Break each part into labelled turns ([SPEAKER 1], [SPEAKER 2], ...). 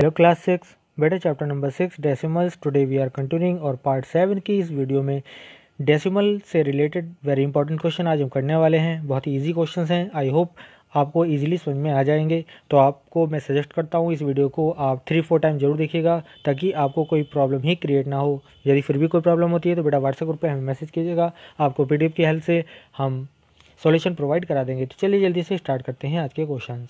[SPEAKER 1] hello class six बेटा chapter number six decimals today we are continuing और part seven की इस video में डेसिमल से रिलेटेड वेरी इंपॉर्टेंट क्वेश्चन आज हम करने वाले हैं बहुत ही ईजी क्वेश्चन हैं आई होप आपको इजीली समझ में आ जाएंगे तो आपको मैं सजेस्ट करता हूँ इस वीडियो को आप थ्री फोर टाइम जरूर देखिएगा ताकि आपको कोई प्रॉब्लम ही क्रिएट ना हो यदि फिर भी कोई प्रॉब्लम होती है तो बेटा व्हाट्सएप ग्रुप पर हमें मैसेज कीजिएगा आपको पी की हेल्प से हम सोल्यूशन प्रोवाइड करा देंगे तो चलिए जल्दी से स्टार्ट करते हैं आज के क्वेश्चन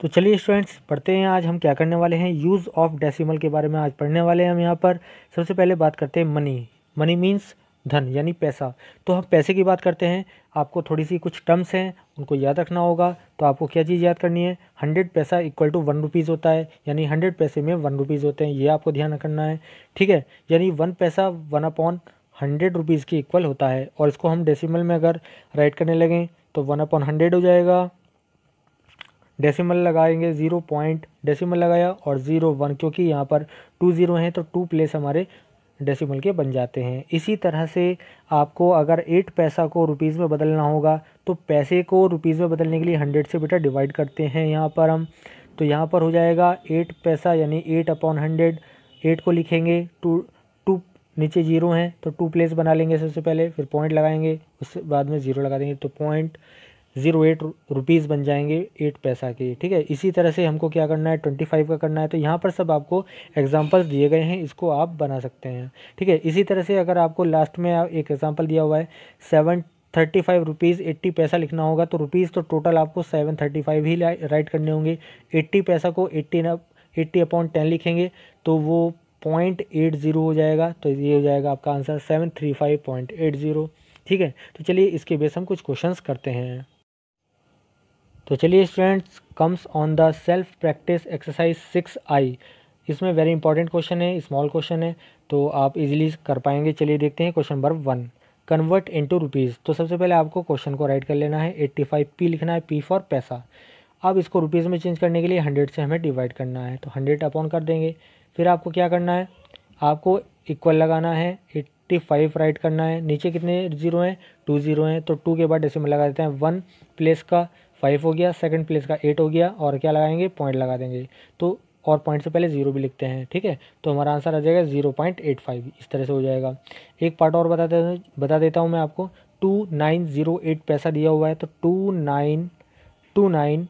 [SPEAKER 1] तो चलिए स्टूडेंट्स पढ़ते हैं आज हम क्या करने वाले हैं यूज़ ऑफ डेसिमल के बारे में आज पढ़ने वाले हैं हम यहाँ पर सबसे पहले बात करते हैं मनी मनी मीन्स धन यानी पैसा तो हम पैसे की बात करते हैं आपको थोड़ी सी कुछ टर्म्स हैं उनको याद रखना होगा तो आपको क्या चीज़ याद करनी है हंड्रेड पैसा इक्वल टू वन रुपीज़ होता है यानी हंड्रेड पैसे में वन रुपीज़ होते हैं ये आपको ध्यान रखना है ठीक है यानी one paisa one upon hundred rupees के इक्वल होता है और इसको हम डेसीमल में अगर राइट करने लगें तो वन अपॉन हंड्रेड हो जाएगा डेसिमल लगाएंगे ज़ीरो पॉइंट डेसिमल लगाया और ज़ीरो वन क्योंकि यहाँ पर टू ज़ीरो हैं तो टू प्लेस हमारे डेसिमल के बन जाते हैं इसी तरह से आपको अगर एट पैसा को रुपीज़ में बदलना होगा तो पैसे को रुपीज़ में बदलने के लिए हंड्रेड से बेटा डिवाइड करते हैं यहाँ पर हम तो यहाँ पर हो जाएगा एट पैसा यानी एट अपॉन हंड्रेड एट को लिखेंगे टू टू नीचे जीरो हैं तो टू प्लेस बना लेंगे सबसे पहले फिर पॉइंट लगाएंगे उसके बाद में ज़ीरो लगा देंगे तो पॉइंट ज़ीरो एट रुपीज़ बन जाएंगे एट पैसा के ठीक है इसी तरह से हमको क्या करना है ट्वेंटी फाइव का करना है तो यहाँ पर सब आपको एग्जांपल्स दिए गए हैं इसको आप बना सकते हैं ठीक है इसी तरह से अगर आपको लास्ट में एक एग्जांपल दिया हुआ है seven thirty five rupees eighty paisa लिखना होगा तो रुपीज़ तो टोटल आपको सेवन थर्टी फाइव ही राइट करने होंगे एट्टी पैसा को न एट्टी अपॉइंट टेन लिखेंगे तो वो पॉइंट एट ज़ीरो हो जाएगा तो ये हो जाएगा आपका answer seven three five point eight zero ठीक है तो चलिए इसके बेस हम कुछ क्वेश्चंस करते हैं तो चलिए students comes on the self practice exercise six I इसमें वेरी इंपॉर्टेंट क्वेश्चन है स्मॉल क्वेश्चन है तो आप इजीली कर पाएंगे चलिए देखते हैं question number one convert into rupees तो सबसे पहले आपको क्वेश्चन को राइट कर लेना है एट्टी फाइव पी लिखना है पी फॉर पैसा अब इसको रुपीज़ में चेंज करने के लिए हंड्रेड से हमें डिवाइड करना है तो हंड्रेड अपॉन कर देंगे फिर आपको क्या करना है आपको इक्वल लगाना है एट्टी फाइव राइट करना है नीचे कितने जीरो हैं टू जीरो हैं तो टू के बाद ऐसे में लगा देते हैं वन प्लेस का फाइव हो गया सेकंड प्लेस का एट हो गया और क्या लगाएंगे पॉइंट लगा देंगे तो और पॉइंट से पहले ज़ीरो भी लिखते हैं ठीक है तो हमारा आंसर आ जाएगा ज़ीरो पॉइंट एट फाइव इस तरह से हो जाएगा एक पार्ट और बता देता बता देता हूँ मैं आपको टू नाइन ज़ीरो एट पैसा दिया हुआ है तो two nine two nine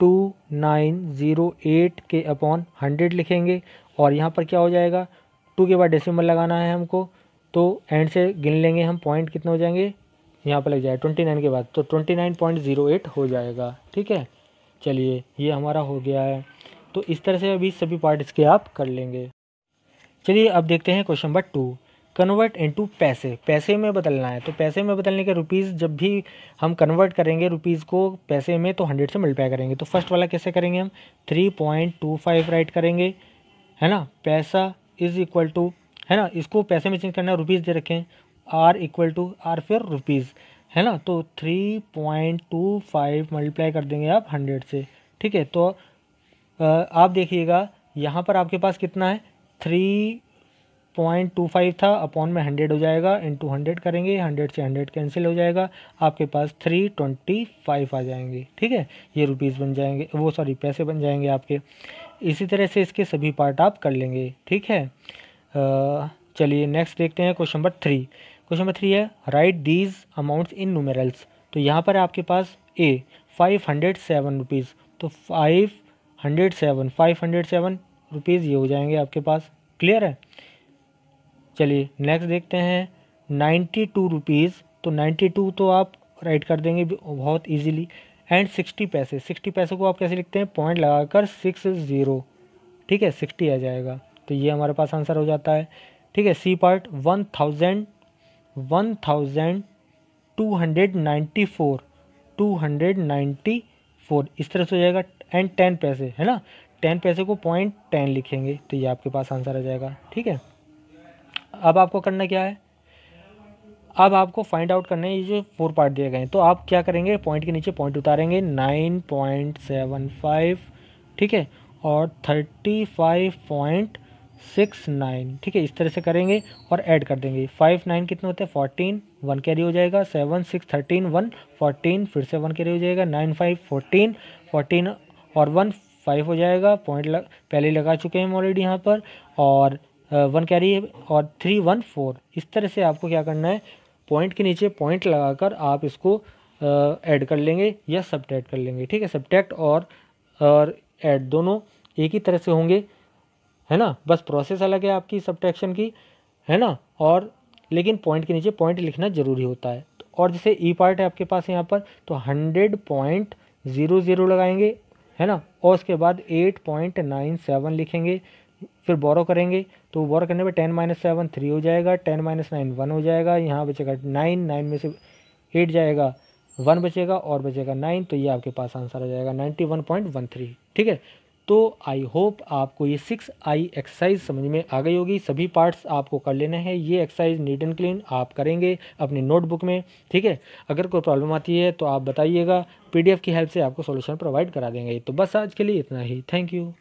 [SPEAKER 1] two nine zero eight के अपॉन हंड्रेड लिखेंगे और यहाँ पर क्या हो जाएगा टू के बाद डेसिमल लगाना है हमको तो एंड से गिन लेंगे हम पॉइंट कितने हो जाएंगे यहाँ पर लग जाए ट्वेंटी नाइन के बाद तो twenty nine point zero eight हो जाएगा ठीक है चलिए ये हमारा हो गया है तो इस तरह से अभी सभी पार्ट इसके आप कर लेंगे चलिए अब देखते हैं question number two convert into पैसे पैसे में बदलना है तो पैसे में बदलने के रुपीज़ जब भी हम कन्वर्ट करेंगे रुपीज़ को पैसे में तो हंड्रेड से मल्टीप्लाई करेंगे तो फर्स्ट वाला कैसे करेंगे हम three point two five write करेंगे है ना पैसा इज़ इक्वल टू है ना इसको पैसे में चेंज करना है रुपीज़ दे रखें आर इक्वल टू आर फिर रुपीज़ है ना तो three point two five multiply कर देंगे आप हंड्रेड से ठीक है तो आप देखिएगा यहाँ पर आपके पास कितना है थ्री पॉइंट टू फाइव था अपॉन में हंड्रेड हो जाएगा इन टू हंड्रेड करेंगे हंड्रेड से हंड्रेड कैंसिल हो जाएगा आपके पास थ्री ट्वेंटी फाइव आ जाएंगे ठीक है ये रुपीज़ बन जाएंगे वो सॉरी पैसे बन जाएंगे आपके इसी तरह से इसके सभी पार्ट आप कर लेंगे ठीक है चलिए नेक्स्ट देखते हैं question number three question number three है write these amounts in numerals तो यहाँ पर आपके पास A five hundred seven rupees तो five hundred seven five hundred seven rupees ये हो जाएंगे आपके पास क्लियर है चलिए नेक्स्ट देखते हैं नाइन्टी टू रुपीज़ तो नाइन्टी टू तो आप राइट कर देंगे बहुत ईजीली एंड सिक्सटी पैसे सिक्सटी पैसे को आप कैसे लिखते हैं पॉइंट लगाकर सिक्स ज़ीरो ठीक है सिक्सटी आ जाएगा तो ये हमारे पास आंसर हो जाता है ठीक है C part one thousand one thousand two hundred ninety four two hundred ninety four इस तरह से हो जाएगा एंड टेन पैसे है ना टेन पैसे को पॉइंट टेन लिखेंगे तो ये आपके पास आंसर आ जाएगा ठीक है अब आपको करना क्या है अब आपको फाइंड आउट करना है ये जो फोर पार्ट दिए गए हैं तो आप क्या करेंगे पॉइंट के नीचे पॉइंट उतारेंगे नाइन पॉइंट सेवन फाइव ठीक है और thirty five point six nine ठीक है इस तरह से करेंगे और ऐड कर देंगे फाइव नाइन कितने होते हैं फोर्टीन वन कैरी हो जाएगा seven six thirteen one fourteen फिर से वन कैरी हो जाएगा नाइन फाइव फोर्टीन फोर्टीन और वन फाइव हो जाएगा पॉइंट लग, पहले लगा चुके हैं हम ऑलरेडी यहाँ पर और वन कैरी और थ्री वन फोर इस तरह से आपको क्या करना है पॉइंट के नीचे पॉइंट लगाकर आप इसको ऐड कर लेंगे या सब्ट्रैक्ट कर लेंगे ठीक है सब्ट्रैक्ट और और ऐड दोनों एक ही तरह से होंगे है ना बस प्रोसेस अलग है आपकी सब्ट्रैक्शन की है ना और लेकिन पॉइंट के नीचे पॉइंट लिखना ज़रूरी होता है तो और जैसे ई e पार्ट है आपके पास यहाँ पर तो हंड्रेड पॉइंट ज़ीरो ज़ीरो लगाएंगे है ना और उसके बाद एट पॉइंट नाइन सेवन लिखेंगे फिर बोरो करेंगे तो बोरो करने पर टेन माइनस सेवन थ्री हो जाएगा टेन माइनस नाइन वन हो जाएगा यहाँ बचेगा नाइन नाइन में से एट जाएगा वन बचेगा और बचेगा नाइन तो ये आपके पास आंसर आ जाएगा ninety one point one three ठीक है तो आई होप आपको ये सिक्स आई एक्सरसाइज समझ में आ गई होगी सभी पार्ट्स आपको कर लेना है ये एक्सरसाइज नीट एंड क्लीन आप करेंगे अपने नोटबुक में ठीक है अगर कोई प्रॉब्लम आती है तो आप बताइएगा पीडीएफ की हेल्प से आपको सोल्यूशन प्रोवाइड करा देंगे तो बस आज के लिए इतना ही थैंक यू